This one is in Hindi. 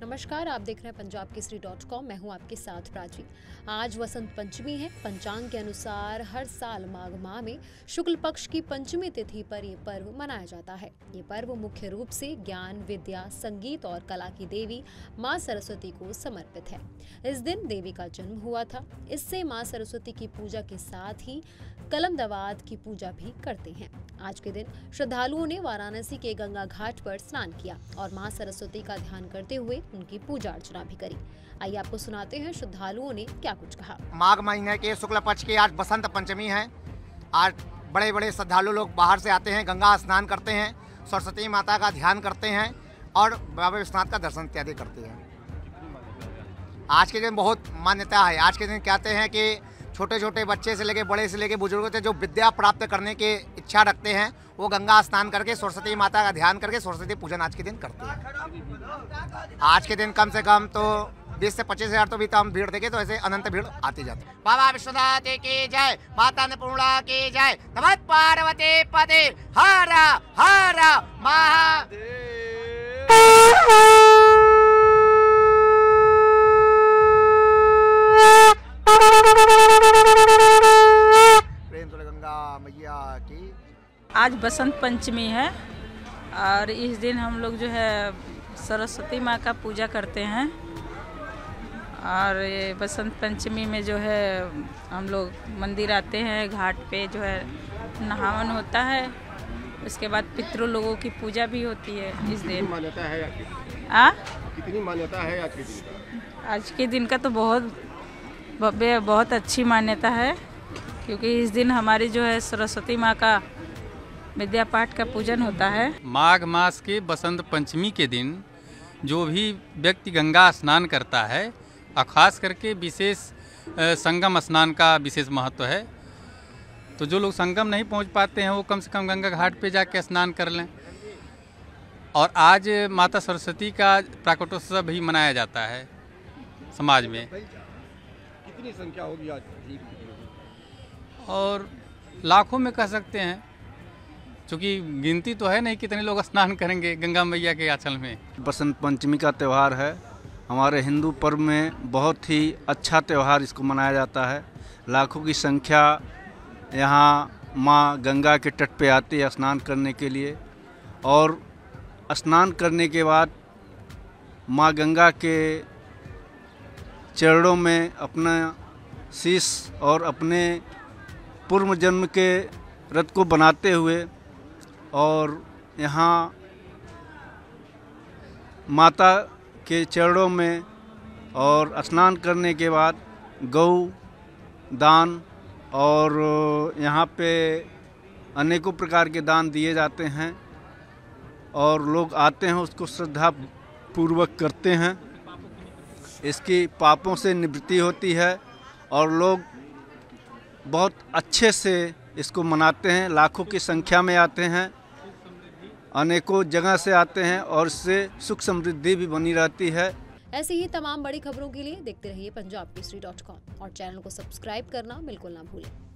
नमस्कार आप देख रहे हैं पंजाब केसरी डॉट कॉम मैं हूं आपके साथ प्राची आज वसंत पंचमी है पंचांग के अनुसार हर साल माघ माह में शुक्ल पक्ष की पंचमी तिथि पर यह पर्व मनाया जाता है ये पर्व मुख्य रूप से ज्ञान विद्या संगीत और कला की देवी माँ सरस्वती को समर्पित है इस दिन देवी का जन्म हुआ था इससे माँ सरस्वती की पूजा के साथ ही कलम दवाद की पूजा भी करते हैं आज के दिन श्रद्धालुओं ने वाराणसी के गंगा घाट पर स्नान किया और माँ सरस्वती का ध्यान करते हुए उनकी पूजा अर्चना भी करी आइए आपको सुनाते हैं श्रद्धालुओं ने क्या कुछ कहा माघ महीने के शुक्ल पक्ष की आज बसंत पंचमी है आज बड़े बड़े श्रद्धालु लोग बाहर से आते हैं गंगा स्नान करते हैं सरस्वती माता का ध्यान करते हैं और बाबा विश्वनाथ का दर्शन इत्यादि करते हैं आज के दिन बहुत मान्यता है आज के दिन कहते हैं कि छोटे छोटे बच्चे से लेके बड़े से लेके बुजुर्गों से जो विद्या प्राप्त करने की इच्छा रखते हैं वो गंगा स्नान करके सरस्वती माता का ध्यान करके सरस्वती पूजन आज के दिन करते हैं आज के दिन कम से कम तो बीस से पच्चीस हजार तो भी हम भीड़ देखे तो ऐसे अनंत भीड़ आती जाती बाबा विश्वनाथ की जय माता अन्नपूर्णा की जय पार्वती पदे हरा हरा महा मैया की आज बसंत पंचमी है और इस दिन हम लोग जो है सरस्वती माँ का पूजा करते हैं और ये बसंत पंचमी में जो है हम लोग मंदिर आते हैं घाट पे जो है नहावन होता है उसके बाद पितरों लोगों की पूजा भी होती है इस दिन मान्यता है आ? कितनी मान्यता है आज के दिन का आज के दिन का तो बहुत बहुत अच्छी मान्यता है क्योंकि इस दिन हमारी जो है सरस्वती माँ का विद्या पाठ का पूजन होता है माघ मास के बसंत पंचमी के दिन जो भी व्यक्ति गंगा स्नान करता है और ख़ास करके विशेष संगम स्नान का विशेष महत्व है तो जो लोग संगम नहीं पहुंच पाते हैं वो कम से कम गंगा घाट पे जाके स्नान कर लें और आज माता सरस्वती का प्राकटोत्सव भी मनाया जाता है समाज में कितनी संख्या होगी आज और लाखों में कह सकते हैं चूँकि गिनती तो है नहीं कितने लोग स्नान करेंगे गंगा मैया के आंचल में बसंत पंचमी का त्यौहार है हमारे हिंदू पर्व में बहुत ही अच्छा त्यौहार इसको मनाया जाता है लाखों की संख्या यहाँ माँ गंगा के तट पे आती है स्नान करने के लिए और स्नान करने के बाद माँ गंगा के चरणों में अपना शीश और अपने पूर्व जन्म के रथ को बनाते हुए और यहाँ माता के चरणों में और स्नान करने के बाद गौ दान और यहाँ पे अनेकों प्रकार के दान दिए जाते हैं और लोग आते हैं उसको श्रद्धा पूर्वक करते हैं इसकी पापों से निवृत्ति होती है और लोग बहुत अच्छे से इसको मनाते हैं लाखों की संख्या में आते हैं अनेकों जगह से आते हैं और इससे सुख समृद्धि भी बनी रहती है ऐसी ही तमाम बड़ी खबरों के लिए देखते रहिए पंजाब केसरी डॉट कॉम और चैनल को सब्सक्राइब करना बिल्कुल ना भूलें